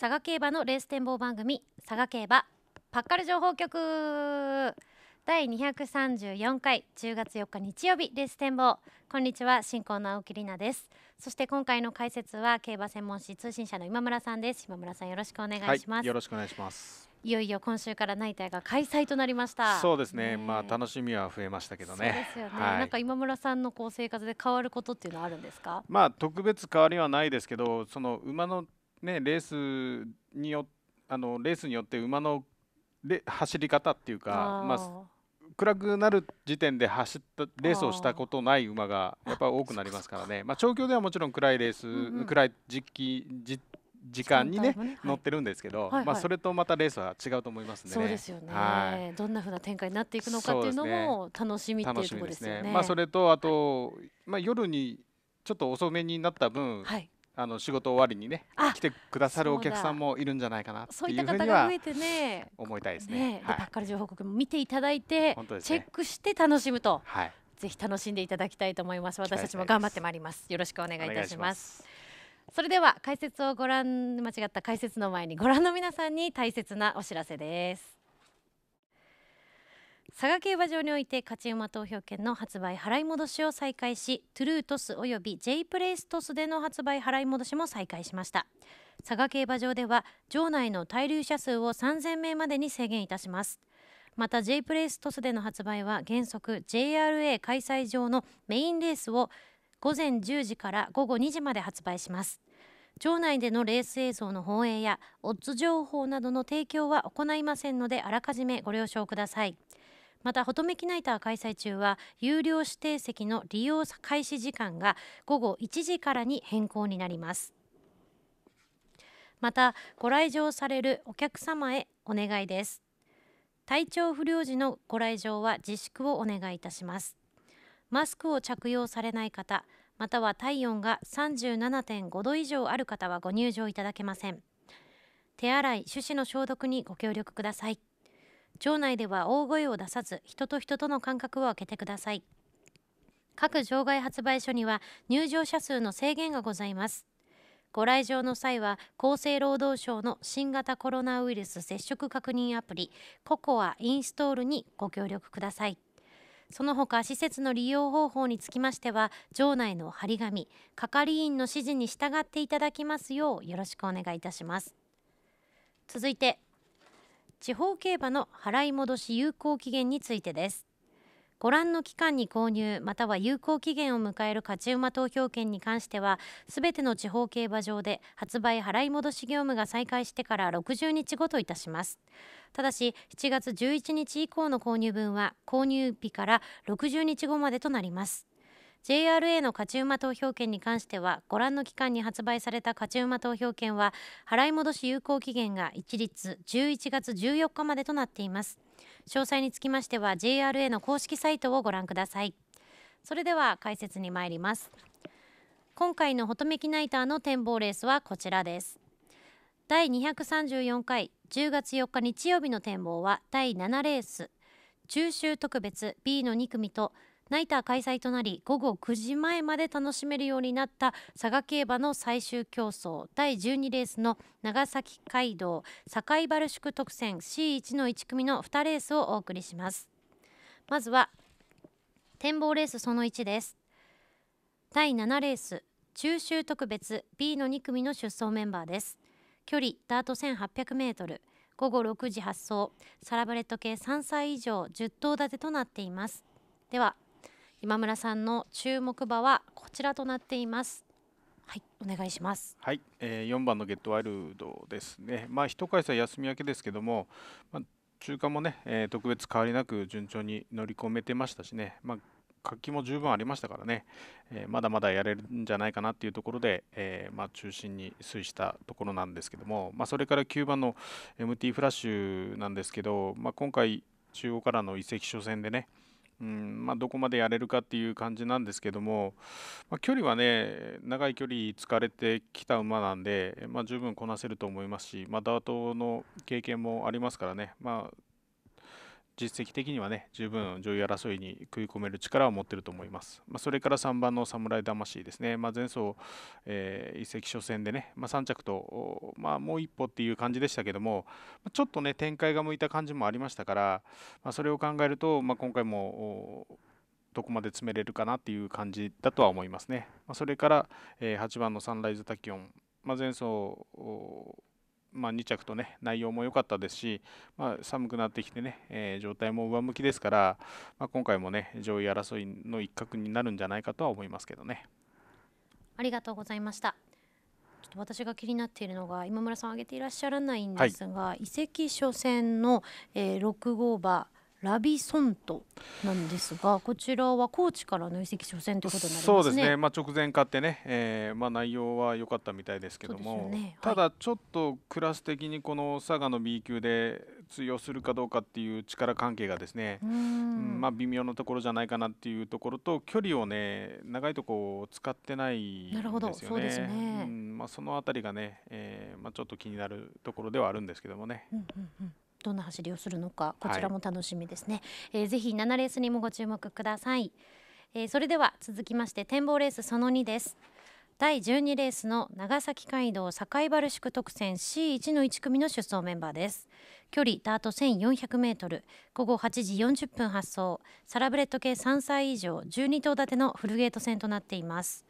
佐賀競馬のレース展望番組佐賀競馬パッカル情報局第234回10月4日日曜日レース展望こんにちは進行の青木里奈ですそして今回の解説は競馬専門誌通信社の今村さんです今村さんよろしくお願いします、はい、よろしくお願いしますいよいよ今週から内定が開催となりましたそうですね、ね、まあ楽しみは増えましたけどねそうですよね、はい、なんか今村さんのこう生活で変わることっていうのはあるんですかまあ特別変わりはないですけどその馬のね、レースによあのレースによって馬のレ走り方っていうかまあ、暗くなる時点で走ったレースをしたことない馬がやっぱり多くなりますからねまあ、調教ではもちろん暗いレース、うんうん、暗い時期時時間にね、ね、乗ってるんですけど、はいはいまあそれとまたレースは違うと思いますね。そうですよね。はい、どんな風な展開になっていくのかっていうのも楽しみっていうところですね。ねまあそれとあと、はい、まあ夜にちょっと遅めになった分、はい、あの仕事終わりにね来てくださるお客さんもいるんじゃないかなっていうふうには思いたいですね。でパッカル情報局も見ていただいて、チェックして楽しむと、はい、ぜひ楽しんでいただきたいと思います。私たちも頑張ってまいります。よろしくお願いいたします。それでは解説をご覧間違った解説の前にご覧の皆さんに大切なお知らせです。佐賀競馬場において勝ち馬投票券の発売払い戻しを再開しトゥルートスおよび J プレイストスでの発売払い戻しも再開しました佐賀競馬場では場内の滞留者数を3000名までに制限いたしますまた J プレイストスでの発売は原則 JRA 開催場のメインレースを午前10時から午後2時まで発売します場内でのレース映像の放映やオッズ情報などの提供は行いませんのであらかじめご了承くださいまたほトメキナイター開催中は有料指定席の利用開始時間が午後1時からに変更になりますまたご来場されるお客様へお願いです体調不良時のご来場は自粛をお願いいたしますマスクを着用されない方または体温が37.5度以上ある方はご入場いただけません手洗い手指の消毒にご協力ください場内では大声を出さず人と人との間隔を空けてください各場外発売所には入場者数の制限がございますご来場の際は厚生労働省の新型コロナウイルス接触確認アプリココアインストールにご協力くださいその他施設の利用方法につきましては場内の張り紙係員の指示に従っていただきますようよろしくお願いいたします続いて地方競馬の払い戻し有効期限についてですご覧の期間に購入または有効期限を迎える勝ち馬投票券に関してはすべての地方競馬場で発売払い戻し業務が再開してから60日後といたしますただし7月11日以降の購入分は購入日から60日後までとなります JRA の勝ち馬投票券に関してはご覧の期間に発売された勝ち馬投票券は払い戻し有効期限が一律11月14日までとなっています詳細につきましては JRA の公式サイトをご覧くださいそれでは解説に参ります今回のホトメキナイターの展望レースはこちらです第234回10月4日日曜日の展望は第7レース中秋特別 B の2組とナイター開催となり午後9時前まで楽しめるようになった佐賀競馬の最終競争第12レースの長崎街道境原宿特選 C1 の1組の2レースをお送りしますまずは展望レースその1です第7レース中秋特別 B の2組の出走メンバーです距離ダート 1800m 午後6時発送サラブレット系3歳以上10頭立てとなっていますでは今村さんの注目馬はこちらとなっていますはい、お願いします。はい、えー、4番のゲットワイルドですね。まあ一回戦休み明けですけども、まあ、中間もね、えー、特別変わりなく順調に乗り込めてましたしね。まあ活気も十分ありましたからね、えー、まだまだやれるんじゃないかなっていうところで、えー、まあ、中心に推したところなんですけども、まあ、それから9番の MT フラッシュなんですけど、まあ、今回中央からの移籍初戦でね、うんまあ、どこまでやれるかっていう感じなんですけども、まあ、距離はね長い距離疲れてきた馬なんで、まあ、十分こなせると思いますし、まあ、ダートの経験もありますからね、まあ、実績的にはね、十分上位争いに食い込める力を持ってると思います。まあ、それから3番の侍魂ですね、まあ、前走、えー、移籍初戦でね、まあ、3着と、まあ、もう一歩っていう感じでしたけども、ちょっとね、展開が向いた感じもありましたから、まあ、それを考えると、まあ、今回も、どこまで詰めれるかなっていう感じだとは思いますね。まあ、それから、えー、8番のサンライズタキオン、まあ、前走まあ、2着とね内容も良かったですし、まあ、寒くなってきてね、えー、状態も上向きですから、まあ、今回もね上位争いの一角になるんじゃないかとは思いますけどね。ありがとうございましたちょっと私が気になっているのが今村さん挙げていらっしゃらないんですが、はい、移籍初戦の、えー、6号馬ラビソントなんですがこちらは高知からの移籍初戦ということになりますねそうですね、まあ、直前勝ってね、えーまあ、内容は良かったみたいですけども、ねはい、ただちょっとクラス的にこの佐賀の B 級で通用するかどうかっていう力関係がですねうん、まあ、微妙なところじゃないかなっていうところと距離をね長いとこを使ってないんですよね。なるほどそうですね、まあ、そのあたりがね、えーまあ、ちょっと気になるところではあるんですけどもね。うんうんうんどんな走りをするのかこちらも楽しみですね、はい、えー、ぜひ7レースにもご注目ください、えー、それでは続きまして展望レースその2です第12レースの長崎街道境原宿特選 C1 の1組の出走メンバーです距離ダート 1400m 午後8時40分発送サラブレッド系3歳以上12頭立てのフルゲート戦となっています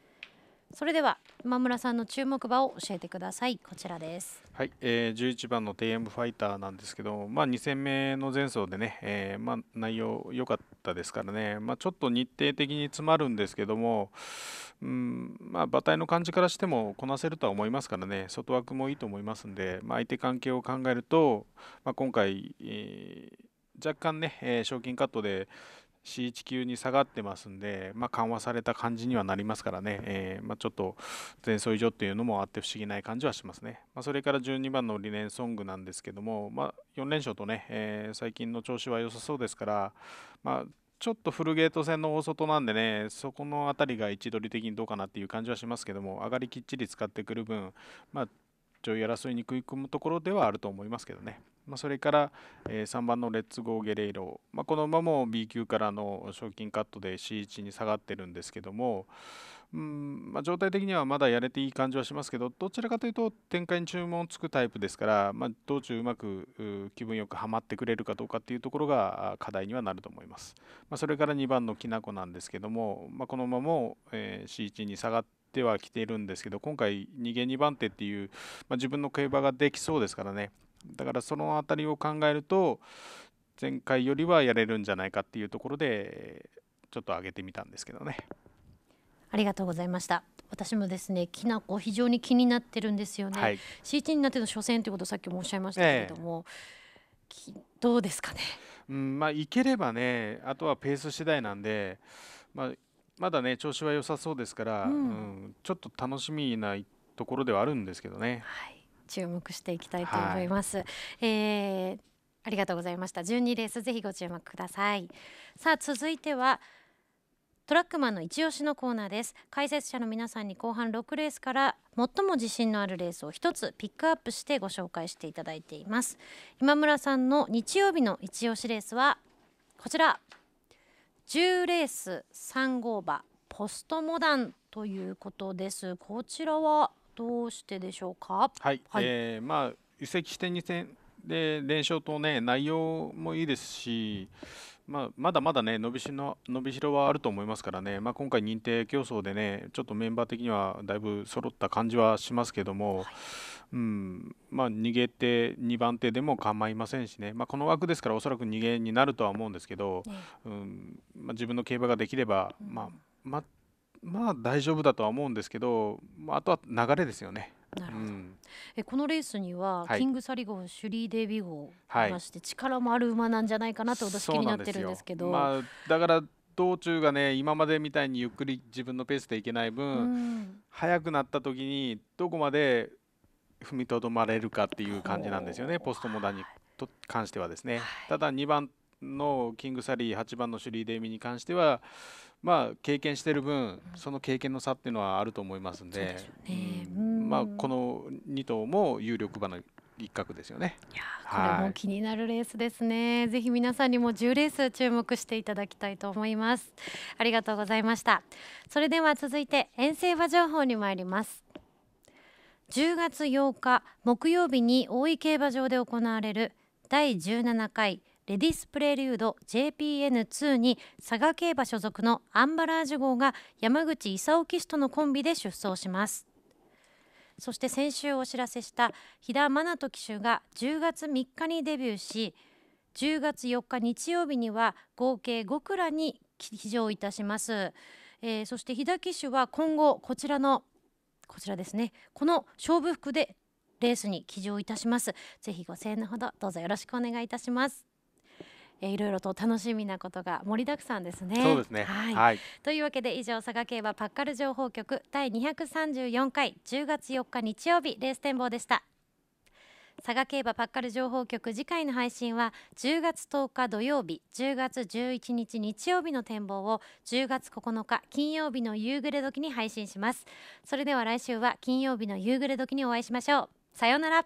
それでは今村さんの注目馬を教えてくださいこちらですはい、えー、11番の TM ファイターなんですけど、まあ、2戦目の前走でね、えー、まあ、内容良かったですからね、まあ、ちょっと日程的に詰まるんですけども、うんまあ、馬体の感じからしてもこなせるとは思いますからね外枠もいいと思いますんで、まあ、相手関係を考えると、まあ、今回、えー、若干ね、えー、賞金カットで C1 9に下がってますんで、まあ、緩和された感じにはなりますからね、えー、まあ、ちょっと前走以上っていうのもあって不思議ない感じはしますね、まあ、それから12番のリネンソングなんですけども、ま4連勝とね、えー、最近の調子は良さそうですから、まちょっとフルゲート戦の大外なんでね、そこの辺りが位置取り的にどうかなっていう感じはしますけども、上がりきっちり使ってくる分、まあ、上位争いに食い込むところではあると思いますけどね。まあ、それから、え3番のレッツゴーゲレイロ、まあ、この馬も B 級からの賞金カットで C1 に下がってるんですけども、うんまあ、状態的にはまだやれていい感じはしますけどどちらかというと展開に注文つくタイプですから、まあ、道中うまく気分よくはまってくれるかどうかっていうところが課題にはなると思います、まあ、それから2番のきなこなんですけども、まあ、この馬も、えー、C1 に下がってては来ているんですけど今回逃げ2番手っていう、まあ、自分の競馬ができそうですからねだからその辺りを考えると前回よりはやれるんじゃないかっていうところでちょっと上げてみたんですけどねありがとうございました私もですねきなこ非常に気になってるんですよね、はい、CT になっての初戦ということをさっきもおっしゃいましたけれども、ええ、どうですかねうんまあいければねあとはペース次第なんでまあまだね調子は良さそうですから、うん、うん、ちょっと楽しみなところではあるんですけどね。はい、注目していきたいと思います。はい、えー、ありがとうございました。12レースぜひご注目ください。さあ続いては。トラックマンの一押しのコーナーです解説者の皆さんに後半6レースから最も自信のあるレースを1つピックアップしてご紹介していただいています今村さんの日曜日の一押しレースはこちら10レース3号馬ポストモダンということですこちらはどうしてでしょうかはい、はい、えー、まあ移籍して2戦で連勝とね内容もいいですしまあ、まだまだね伸びしの伸びしろはあると思いますからね、まあ、今回認定競争でねちょっとメンバー的にはだいぶ揃った感じはしますけども、はい、うんまあ、逃げて2番手でも構いませんしね、まあ、この枠ですからおそらく逃げになるとは思うんですけど、ね、うんまあ、自分の競馬ができれば、まあままあ大丈夫だとは思うんですけど、まあ、あとは流れですよね。なるほど、うん、えこのレースには、キングサリゴ号シュリー・デイビー号いまして、力もある馬なんじゃないかなと私気になってるんですけど。まあ、だから道中がね今までみたいにゆっくり自分のペースでいけない分、うん、速くなった時にどこまで踏みとどまれるかっていう感じなんですよねポストモダンにと関してはですね。はい、ただ2番のキングサリー8番のシュリー・デイーに関してはまあ経験してる分、うん、その経験の差っていうのはあると思いますんで。そうですよね、うんまあ、この2頭も有力馬の一角ですよね。いやこれも気になるレースですね、ぜひ皆さんにも10レース注目していただきたいと思いますありがとうございましたそれでは続いて遠征馬情報に参ります10月8日木曜日に大井競馬場で行われる第17回レディスプレリュード JPN2 に佐賀競馬所属のアンバラージュ号が山口勲騎手とのコンビで出走しますそして先週お知らせした飛田真人騎手が10月3日にデビューし10月4日日曜日には合計5蔵に騎乗いたします、えー、そして飛田騎手は今後こちらのこちらですねこの勝負服でレースに騎乗いたしますぜひご声援のほどどうぞよろしくお願いいたしますえー、いろいろと楽しみなことが盛りだくさんですね。そうですねはい、はい、というわけで以上佐賀競馬パッカル情報局第234回10月4日日曜日レース展望でした。佐賀競馬パッカル情報局次回の配信は10月10日土曜日10月11日日曜日の展望を10月9日金曜日の夕暮れ時に配信しますそれでは来週は金曜日の夕暮れ時にお会いしましょうさようなら